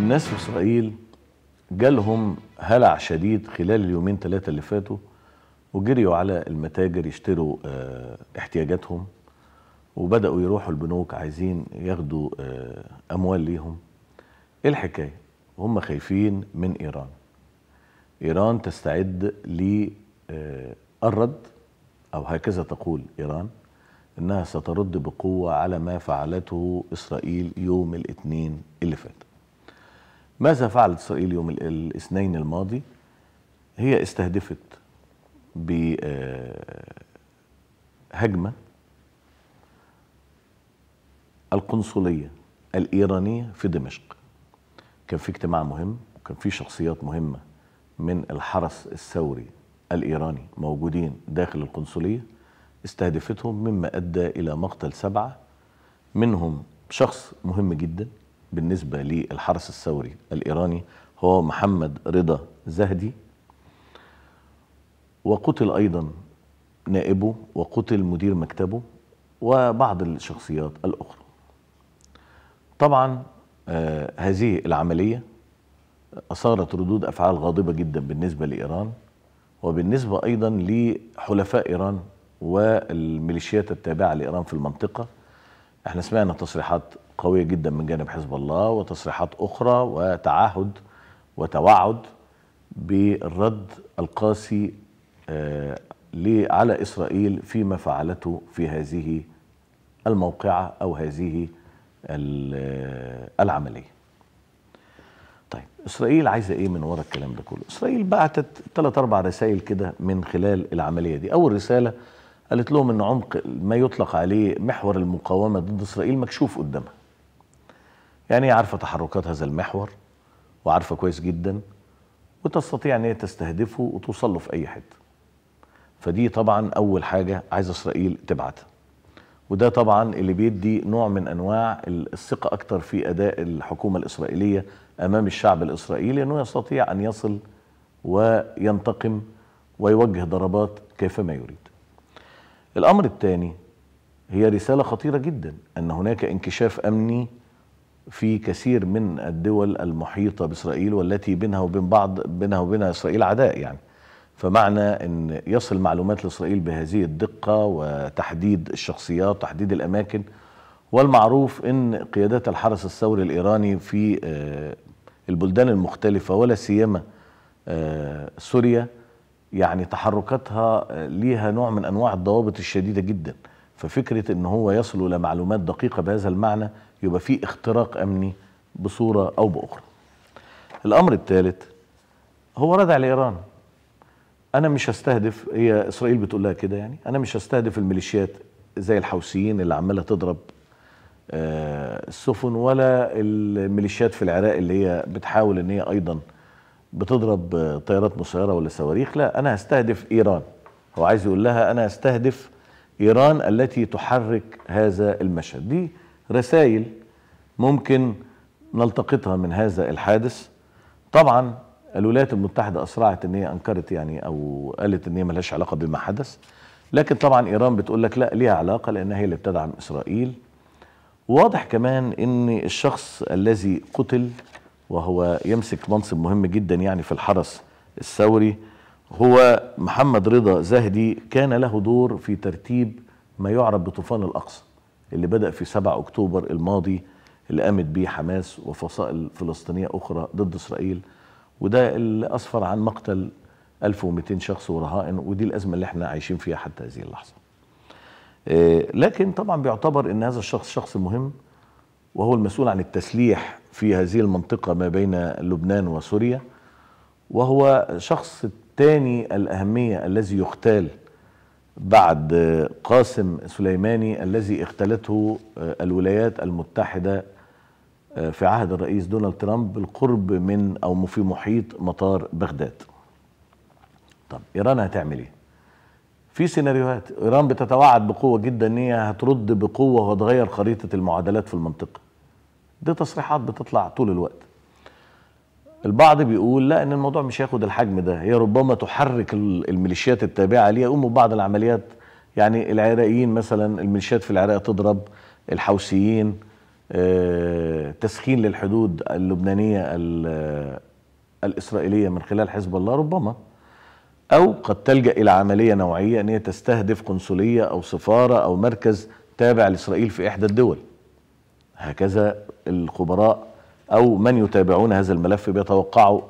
الناس في إسرائيل جالهم هلع شديد خلال اليومين ثلاثة اللي فاتوا وجريوا على المتاجر يشتروا اه احتياجاتهم وبدأوا يروحوا البنوك عايزين ياخدوا اه أموال ليهم إيه الحكاية؟ هم خايفين من إيران إيران تستعد للرد آه، أو هكذا تقول إيران أنها سترد بقوة على ما فعلته إسرائيل يوم الاثنين اللي فات ماذا فعلت إسرائيل يوم الاثنين الماضي هي استهدفت بهجمة آه، القنصلية الإيرانية في دمشق كان في اجتماع مهم وكان في شخصيات مهمة من الحرس الثوري الإيراني موجودين داخل القنصلية استهدفتهم مما أدى إلى مقتل سبعة منهم شخص مهم جدا بالنسبة للحرس الثوري الإيراني هو محمد رضا زهدي وقتل أيضا نائبه وقتل مدير مكتبه وبعض الشخصيات الأخرى طبعا آه، هذه العملية أثارت ردود أفعال غاضبة جدا بالنسبة لإيران وبالنسبة أيضا لحلفاء إيران والميليشيات التابعة لإيران في المنطقة احنا سمعنا تصريحات قوية جدا من جانب حزب الله وتصريحات أخرى وتعهد وتوعد بالرد القاسي آه، على إسرائيل فيما فعلته في هذه الموقعة أو هذه آه، العملية طيب إسرائيل عايزة إيه من ورا الكلام ده كله إسرائيل بعتت ثلاث أربع رسائل كده من خلال العملية دي أول رسالة قالت لهم ان عمق ما يطلق عليه محور المقاومه ضد اسرائيل مكشوف قدامها. يعني هي عارفه تحركات هذا المحور وعارفه كويس جدا وتستطيع ان هي تستهدفه وتوصل له في اي حته. فدي طبعا اول حاجه عايزه اسرائيل تبعتها. وده طبعا اللي بيدي نوع من انواع الثقه اكتر في اداء الحكومه الاسرائيليه امام الشعب الاسرائيلي انه يستطيع ان يصل وينتقم ويوجه ضربات كيفما يريد. الأمر الثاني هي رسالة خطيرة جدا أن هناك انكشاف أمني في كثير من الدول المحيطة بإسرائيل والتي بينها وبين بعض بينها وبينها إسرائيل عداء يعني فمعنى أن يصل معلومات لإسرائيل بهذه الدقة وتحديد الشخصيات وتحديد الأماكن والمعروف أن قيادات الحرس الثوري الإيراني في آه، البلدان المختلفة ولا سيما آه، سوريا يعني تحركاتها ليها نوع من انواع الضوابط الشديده جدا ففكره ان هو يصل الى معلومات دقيقه بهذا المعنى يبقى في اختراق امني بصوره او باخرى الامر الثالث هو ردع لايران انا مش هستهدف هي اسرائيل بتقول لها كده يعني انا مش هستهدف الميليشيات زي الحوثيين اللي عماله تضرب آه، السفن ولا الميليشيات في العراق اللي هي بتحاول ان هي ايضا بتضرب طيارات مسيره ولا صواريخ لا انا هستهدف ايران هو عايز يقول لها انا هستهدف ايران التي تحرك هذا المشهد دي رسائل ممكن نلتقطها من هذا الحادث طبعا الولايات المتحدة أسرعت أن هي أنكرت يعني أو قالت أن هي ملهاش علاقة بما حدث لكن طبعا إيران بتقول لك لا ليها علاقة لأنها هي اللي بتدعم إسرائيل واضح كمان أن الشخص الذي قتل وهو يمسك منصب مهم جدا يعني في الحرس الثوري هو محمد رضا زهدي كان له دور في ترتيب ما يعرف بطوفان الأقصى اللي بدأ في 7 أكتوبر الماضي اللي قامت به حماس وفصائل فلسطينية أخرى ضد إسرائيل وده اللي أسفر عن مقتل 1200 شخص ورهائن ودي الأزمة اللي احنا عايشين فيها حتى هذه اللحظة آه، لكن طبعا بيعتبر أن هذا الشخص شخص مهم وهو المسؤول عن التسليح في هذه المنطقة ما بين لبنان وسوريا وهو شخص الثاني الأهمية الذي يقتال بعد قاسم سليماني الذي اغتالته آه، الولايات المتحدة آه، في عهد الرئيس دونالد ترامب بالقرب من أو في محيط مطار بغداد طب إيران هتعمل إيه؟ في سيناريوهات إيران بتتوعد بقوة جدا إن هي هترد بقوة وهتغير خريطة المعادلات في المنطقة دي تصريحات بتطلع طول الوقت البعض بيقول لا ان الموضوع مش هياخد الحجم ده هي ربما تحرك الميليشيات التابعه ليها يقوموا ببعض العمليات يعني العراقيين مثلا الميليشيات في العراق تضرب الحوثيين آه، تسخين للحدود اللبنانيه الاسرائيليه من خلال حزب الله ربما او قد تلجا الى عمليه نوعيه ان هي تستهدف قنصليه او سفاره او مركز تابع لاسرائيل في احدى الدول هكذا الخبراء أو من يتابعون هذا الملف بيتوقعوا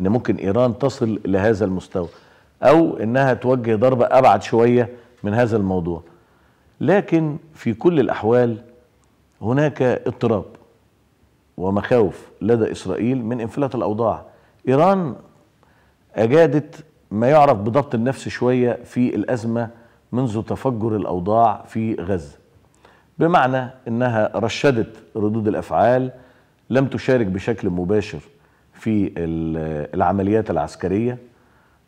أن ممكن إيران تصل لهذا المستوى أو أنها توجه ضربة أبعد شوية من هذا الموضوع لكن في كل الأحوال هناك اضطراب ومخاوف لدى إسرائيل من انفلات الأوضاع إيران أجادت ما يعرف بضبط النفس شوية في الأزمة منذ تفجر الأوضاع في غزة بمعنى انها رشدت ردود الافعال لم تشارك بشكل مباشر في العمليات العسكريه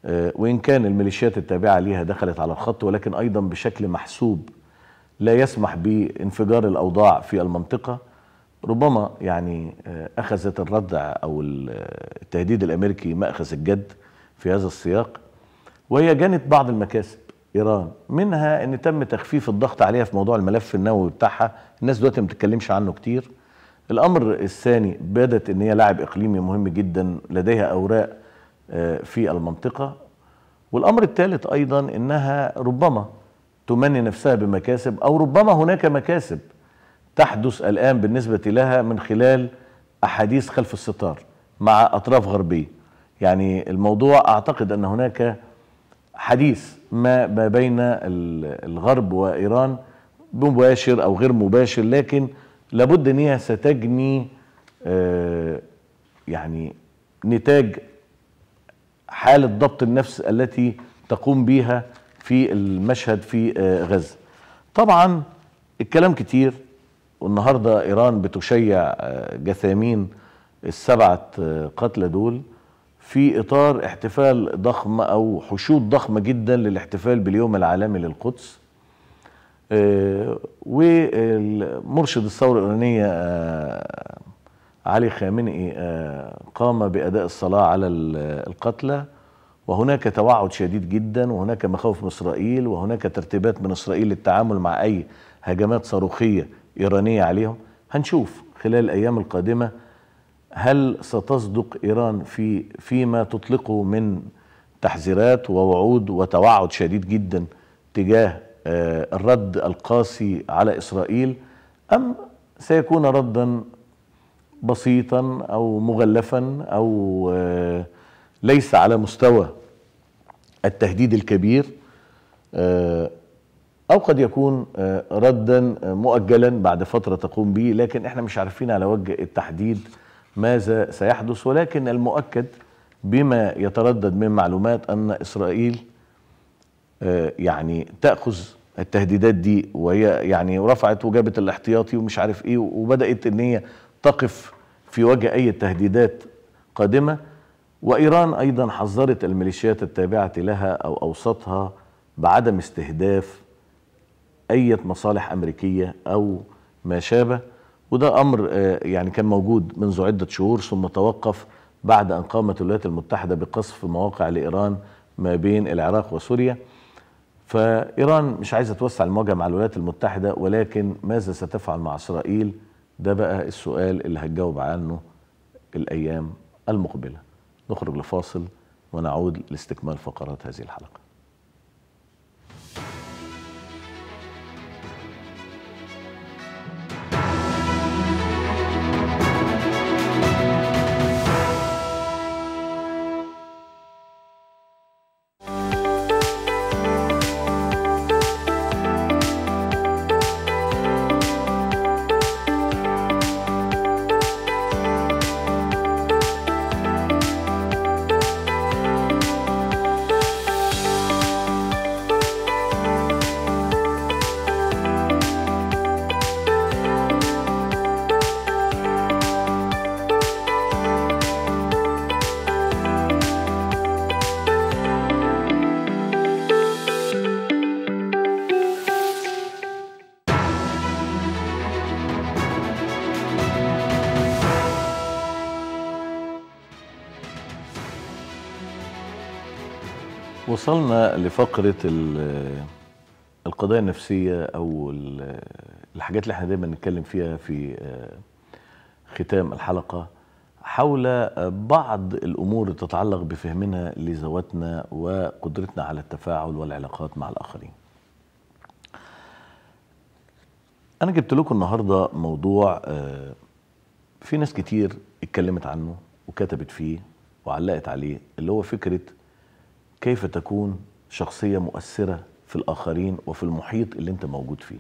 آه، وان كان الميليشيات التابعه ليها دخلت على الخط ولكن ايضا بشكل محسوب لا يسمح بانفجار الاوضاع في المنطقه ربما يعني آه، اخذت الردع او التهديد الامريكي ماخذ الجد في هذا السياق وهي جنت بعض المكاسب ايران منها ان تم تخفيف الضغط عليها في موضوع الملف النووي بتاعها الناس دلوقتي ما بتتكلمش عنه كتير الامر الثاني بدت ان هي لاعب اقليمي مهم جدا لديها اوراق آه، في المنطقه والامر الثالث ايضا انها ربما تمني نفسها بمكاسب او ربما هناك مكاسب تحدث الان بالنسبه لها من خلال احاديث خلف الستار مع اطراف غربيه يعني الموضوع اعتقد ان هناك حديث ما بين الغرب وإيران مباشر أو غير مباشر لكن لابد أن هي ستجني آه، يعني نتاج حالة ضبط النفس التي تقوم بها في المشهد في آه، غزة طبعا الكلام كتير والنهاردة إيران بتشيع آه، جثامين السبعة قتلى دول في اطار احتفال ضخم او حشود ضخمه جدا للاحتفال باليوم العالمي للقدس آه، ومرشد الثوره الايرانيه آه، علي خامنئي آه، قام باداء الصلاه على القتلى وهناك توعد شديد جدا وهناك مخاوف من اسرائيل وهناك ترتيبات من اسرائيل للتعامل مع اي هجمات صاروخيه ايرانيه عليهم هنشوف خلال الايام القادمه هل ستصدق إيران في فيما تطلقه من تحذيرات ووعود وتوعد شديد جدا تجاه آه، الرد القاسي على إسرائيل أم سيكون ردا بسيطا أو مغلفا أو آه، ليس على مستوى التهديد الكبير آه، أو قد يكون ردا مؤجلا بعد فترة تقوم به لكن احنا مش عارفين على وجه التحديد ماذا سيحدث ولكن المؤكد بما يتردد من معلومات أن إسرائيل آه، يعني تأخذ التهديدات دي وهي يعني رفعت وجابت الاحتياطي ومش عارف ايه وبدأت ان هي تقف في وجه اي تهديدات قادمة وإيران أيضا حذرت الميليشيات التابعة لها أو أوسطها بعدم استهداف أي مصالح أمريكية أو ما شابه وده امر آه، يعني كان موجود منذ عده شهور ثم توقف بعد ان قامت الولايات المتحده بقصف مواقع لايران ما بين العراق وسوريا فايران مش عايزه توسع المواجهه مع الولايات المتحده ولكن ماذا ستفعل مع اسرائيل ده بقى السؤال اللي هتجاوب عنه الايام المقبله نخرج لفاصل ونعود لاستكمال فقرات هذه الحلقه وصلنا لفقرة القضايا النفسية أو الحاجات اللي احنا دايما نتكلم فيها في آه، ختام الحلقة حول آه، بعض الأمور اللي تتعلق بفهمنا لذواتنا وقدرتنا على التفاعل والعلاقات مع الآخرين أنا جبت لكم النهاردة موضوع آه، في ناس كتير اتكلمت عنه وكتبت فيه وعلقت عليه اللي هو فكرة كيف تكون شخصية مؤثرة في الآخرين وفي المحيط اللي أنت موجود فيه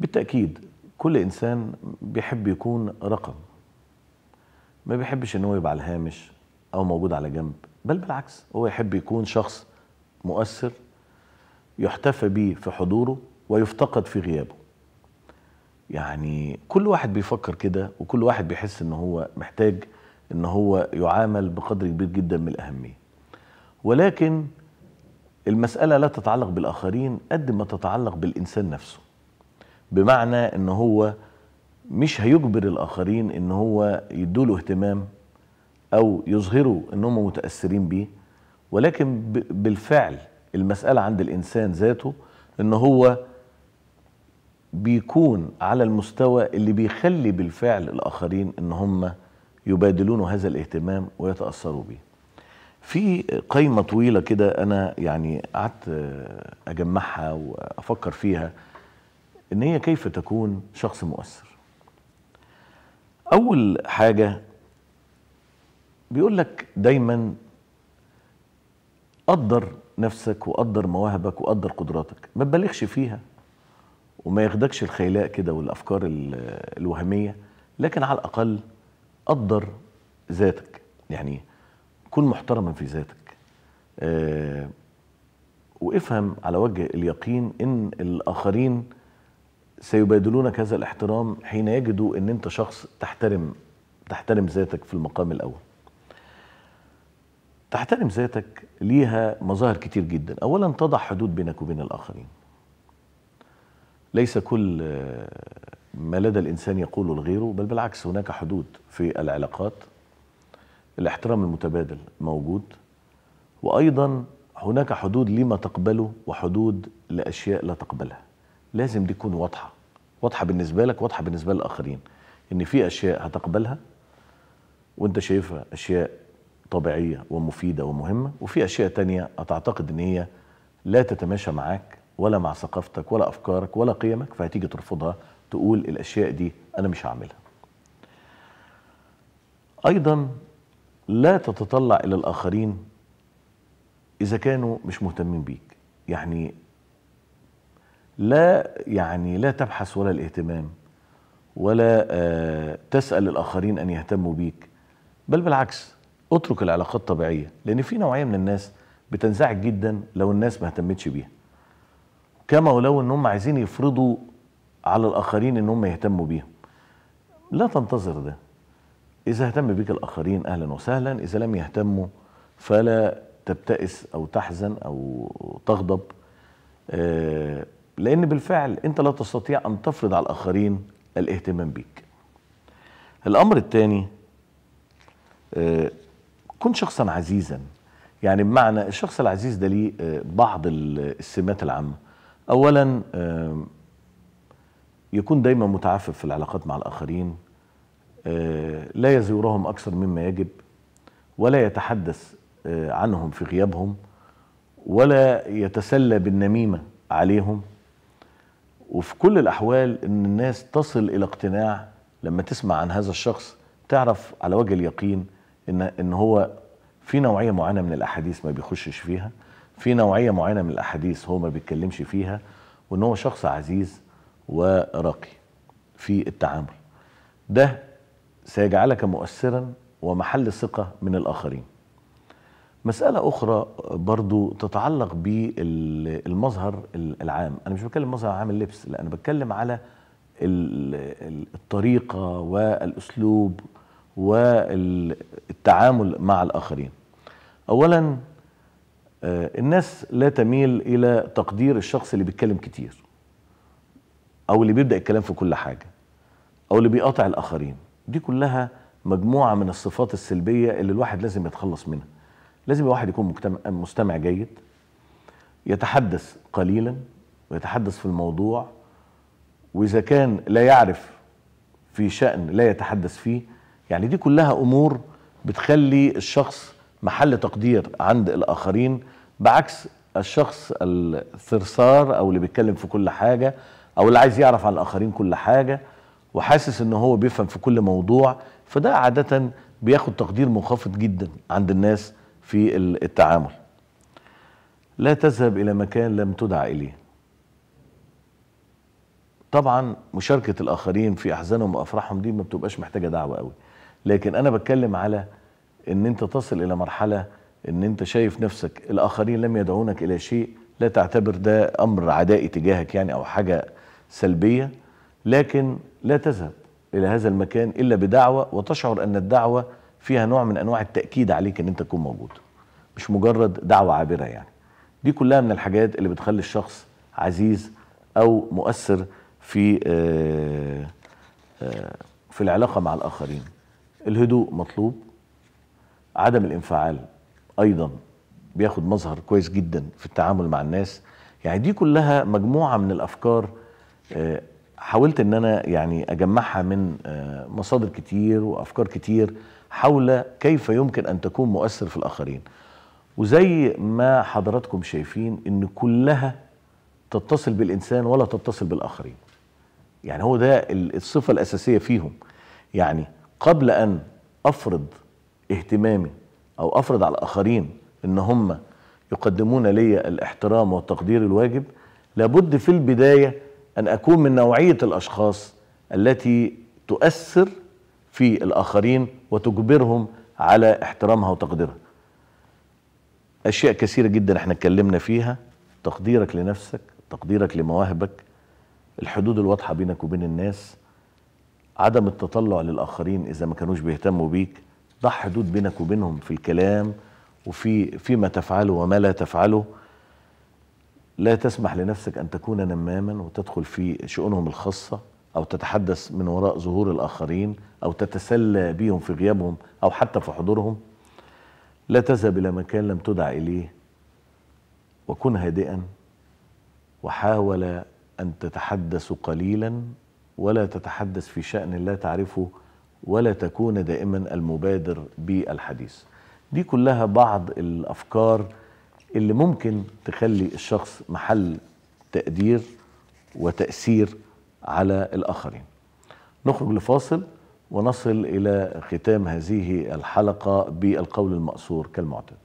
بالتأكيد كل إنسان بيحب يكون رقم ما بيحبش أنه يبقى على الهامش أو موجود على جنب بل بالعكس هو يحب يكون شخص مؤثر يحتفى به في حضوره ويفتقد في غيابه يعني كل واحد بيفكر كده وكل واحد بيحس ان هو محتاج ان هو يعامل بقدر كبير جدا من الاهميه ولكن المسألة لا تتعلق بالآخرين قد ما تتعلق بالإنسان نفسه بمعنى إن هو مش هيجبر الآخرين إن هو يدوله اهتمام أو يظهروا إنهم متأثرين بيه ولكن بالفعل المسألة عند الإنسان ذاته إن هو بيكون على المستوى اللي بيخلي بالفعل الآخرين إن هم يبادلونه هذا الاهتمام ويتأثروا بيه في قايمة طويلة كده أنا يعني قعدت أجمعها وأفكر فيها إن هي كيف تكون شخص مؤثر. أول حاجة بيقول لك دايما قدر نفسك وقدر مواهبك وقدر قدراتك، ما تبالغش فيها وما ياخدكش الخيلاء كده والأفكار الوهمية لكن على الأقل قدر ذاتك، يعني كن محترما في ذاتك آه وافهم على وجه اليقين ان الاخرين سيبادلونك هذا الاحترام حين يجدوا ان انت شخص تحترم تحترم ذاتك في المقام الاول تحترم ذاتك ليها مظاهر كتير جدا اولا تضع حدود بينك وبين الاخرين ليس كل آه، ما لدى الانسان يقوله لغيره بل بالعكس هناك حدود في العلاقات الاحترام المتبادل موجود وايضا هناك حدود لما تقبله وحدود لاشياء لا تقبلها لازم دي تكون واضحه واضحه بالنسبه لك واضحه بالنسبه للاخرين ان في اشياء هتقبلها وانت شايفها اشياء طبيعيه ومفيده ومهمه وفي اشياء تانية هتعتقد ان هي لا تتماشى معاك ولا مع ثقافتك ولا افكارك ولا قيمك فهتيجي ترفضها تقول الاشياء دي انا مش هعملها ايضا لا تتطلع إلى الآخرين إذا كانوا مش مهتمين بيك يعني لا يعني لا تبحث ولا الاهتمام ولا آه، تسأل الآخرين أن يهتموا بيك بل بالعكس اترك العلاقات الطبيعيه لأن في نوعية من الناس بتنزعج جدا لو الناس ما اهتمتش بيها كما ولو ان هم عايزين يفرضوا على الاخرين ان هم يهتموا بيهم لا تنتظر ده إذا اهتم بك الآخرين أهلا وسهلا إذا لم يهتموا فلا تبتئس أو تحزن أو تغضب آه، لأن بالفعل أنت لا تستطيع أن تفرض على الآخرين الاهتمام بك الأمر الثاني آه، كن شخصا عزيزا يعني بمعنى الشخص العزيز ده ليه آه، بعض السمات العامة أولا يكون دايما متعفف في العلاقات مع الآخرين آه، لا يزورهم أكثر مما يجب ولا يتحدث آه، عنهم في غيابهم ولا يتسلى بالنميمة عليهم وفي كل الأحوال أن الناس تصل إلى اقتناع لما تسمع عن هذا الشخص تعرف على وجه اليقين إن, إن هو في نوعية معينة من الأحاديث ما بيخشش فيها في نوعية معينة من الأحاديث هو ما بيتكلمش فيها وإن هو شخص عزيز وراقي في التعامل ده سيجعلك مؤثرا ومحل ثقة من الآخرين مسألة أخرى برضو تتعلق بالمظهر العام أنا مش بتكلم مظهر عام اللبس لا أنا بتكلم على الطريقة والأسلوب والتعامل مع الآخرين أولا آه، الناس لا تميل إلى تقدير الشخص اللي بيتكلم كتير أو اللي بيبدأ الكلام في كل حاجة أو اللي بيقاطع الآخرين دي كلها مجموعه من الصفات السلبيه اللي الواحد لازم يتخلص منها لازم الواحد يكون مستمع جيد يتحدث قليلا ويتحدث في الموضوع واذا كان لا يعرف في شأن لا يتحدث فيه يعني دي كلها امور بتخلي الشخص محل تقدير عند الاخرين بعكس الشخص الثرثار او اللي بيتكلم في كل حاجه او اللي عايز يعرف عن الاخرين كل حاجه وحاسس ان هو بيفهم في كل موضوع فده عادة بياخد تقدير منخفض جدا عند الناس في التعامل لا تذهب الى مكان لم تدع اليه طبعا مشاركة الاخرين في احزانهم وافراحهم دي ما بتبقاش محتاجة دعوة قوي لكن انا بتكلم على ان انت تصل الى مرحلة ان انت شايف نفسك الاخرين لم يدعونك الى شيء لا تعتبر ده امر عدائي تجاهك يعني او حاجة سلبية لكن لا تذهب إلى هذا المكان إلا بدعوة وتشعر أن الدعوة فيها نوع من أنواع التأكيد عليك أن أنت تكون موجود مش مجرد دعوة عابرة يعني دي كلها من الحاجات اللي بتخلي الشخص عزيز أو مؤثر في آه، آه، في العلاقة مع الآخرين الهدوء مطلوب عدم الانفعال أيضا بياخد مظهر كويس جدا في التعامل مع الناس يعني دي كلها مجموعة من الأفكار آه، حاولت ان انا يعني اجمعها من آه، مصادر كتير وافكار كتير حول كيف يمكن ان تكون مؤثر في الاخرين وزي ما حضراتكم شايفين ان كلها تتصل بالانسان ولا تتصل بالاخرين يعني هو ده الصفه الاساسيه فيهم يعني قبل ان افرض اهتمامي او افرض على الاخرين ان هم يقدمون لي الاحترام والتقدير الواجب لابد في البدايه ان اكون من نوعيه الاشخاص التي تؤثر في الاخرين وتجبرهم على احترامها وتقديرها اشياء كثيره جدا احنا اتكلمنا فيها تقديرك لنفسك تقديرك لمواهبك الحدود الواضحه بينك وبين الناس عدم التطلع للاخرين اذا ما كانوش بيهتموا بيك ضع حدود بينك وبينهم في الكلام وفي فيما تفعله وما لا تفعله لا تسمح لنفسك أن تكون نماما وتدخل في شؤونهم الخاصة أو تتحدث من وراء ظهور الآخرين أو تتسلى بهم في غيابهم أو حتى في حضورهم لا تذهب إلى مكان لم تدع إليه وكن هادئا وحاول أن تتحدث قليلا ولا تتحدث في شأن لا تعرفه ولا تكون دائما المبادر بالحديث دي كلها بعض الأفكار اللي ممكن تخلي الشخص محل تقدير وتأثير على الآخرين نخرج لفاصل ونصل إلى ختام هذه الحلقة بالقول المأثور كالمعتاد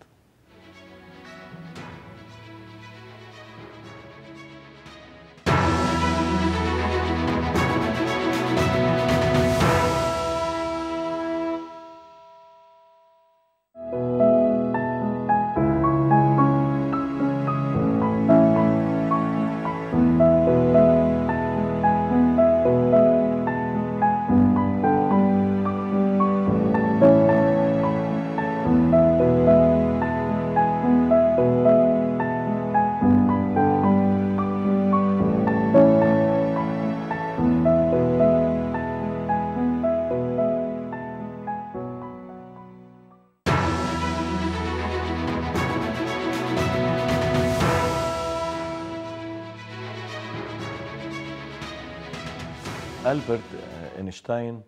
ألبرت آه، إينشتاين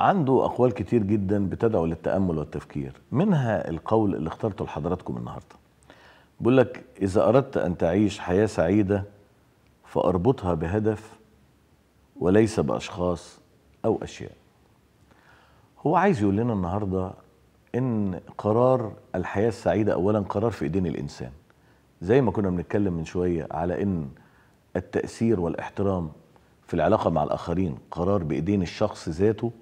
عنده أقوال كتير جدا بتدعو للتأمل والتفكير منها القول اللي اخترته لحضراتكم النهاردة بيقول لك إذا أردت أن تعيش حياة سعيدة فأربطها بهدف وليس بأشخاص أو أشياء هو عايز يقول لنا النهاردة إن قرار الحياة السعيدة أولا قرار في إيدين الإنسان زي ما كنا بنتكلم من شوية على إن التأثير والاحترام في العلاقة مع الآخرين قرار بإيدين الشخص ذاته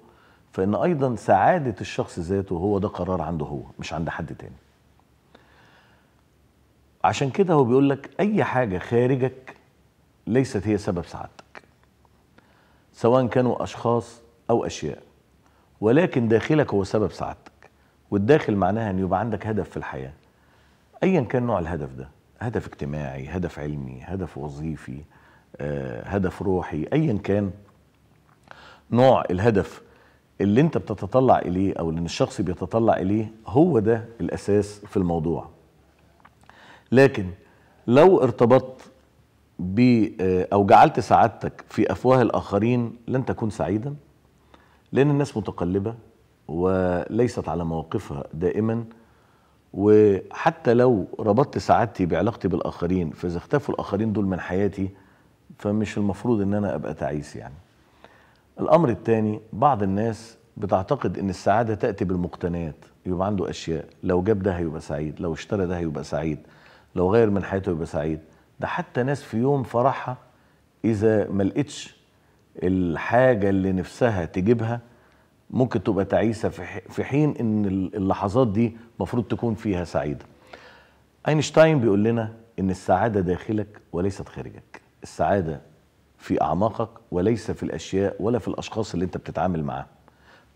فإن أيضا سعادة الشخص ذاته هو ده قرار عنده هو مش عند حد تاني عشان كده هو بيقول لك أي حاجة خارجك ليست هي سبب سعادتك سواء كانوا أشخاص أو أشياء ولكن داخلك هو سبب سعادتك والداخل معناها أن يبقى عندك هدف في الحياة أيا كان نوع الهدف ده هدف اجتماعي هدف علمي هدف وظيفي آه، هدف روحي ايا كان نوع الهدف اللي انت بتتطلع اليه او اللي الشخص بيتطلع اليه هو ده الاساس في الموضوع لكن لو ارتبطت ب آه، او جعلت سعادتك في افواه الاخرين لن تكون سعيدا لان الناس متقلبه وليست على مواقفها دائما وحتى لو ربطت سعادتي بعلاقتي بالاخرين فاذا اختفوا الاخرين دول من حياتي فمش المفروض ان انا ابقى تعيس يعني الامر الثاني بعض الناس بتعتقد ان السعاده تاتي بالمقتنيات يبقى عنده اشياء لو جاب ده هيبقى سعيد لو اشترى ده هيبقى سعيد لو غير من حياته يبقى سعيد ده حتى ناس في يوم فرحها اذا ما لقتش الحاجه اللي نفسها تجيبها ممكن تبقى تعيسه في حين ان اللحظات دي المفروض تكون فيها سعيده اينشتاين بيقول لنا ان السعاده داخلك وليست خارجك السعادة في أعماقك وليس في الأشياء ولا في الأشخاص اللي أنت بتتعامل معاهم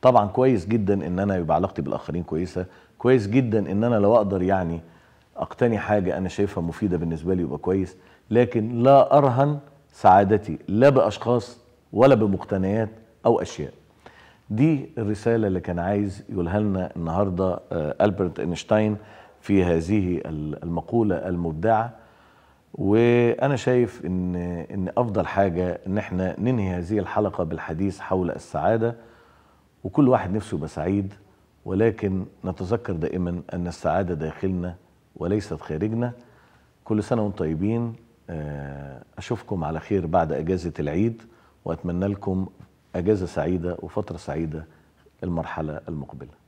طبعا كويس جدا ان انا يبقى علاقتي بالاخرين كويسه كويس جدا ان انا لو اقدر يعني اقتني حاجه انا شايفها مفيده بالنسبه لي يبقى كويس لكن لا ارهن سعادتي لا باشخاص ولا بمقتنيات او اشياء دي الرساله اللي كان عايز يقولها لنا النهارده آه، البرت اينشتاين في هذه المقوله المبدعه وانا شايف ان ان افضل حاجه ان احنا ننهي هذه الحلقه بالحديث حول السعاده وكل واحد نفسه يبقى سعيد ولكن نتذكر دائما ان السعاده داخلنا وليست خارجنا كل سنه وانتم طيبين آه، اشوفكم على خير بعد اجازه العيد واتمنى لكم اجازه سعيده وفتره سعيده المرحله المقبله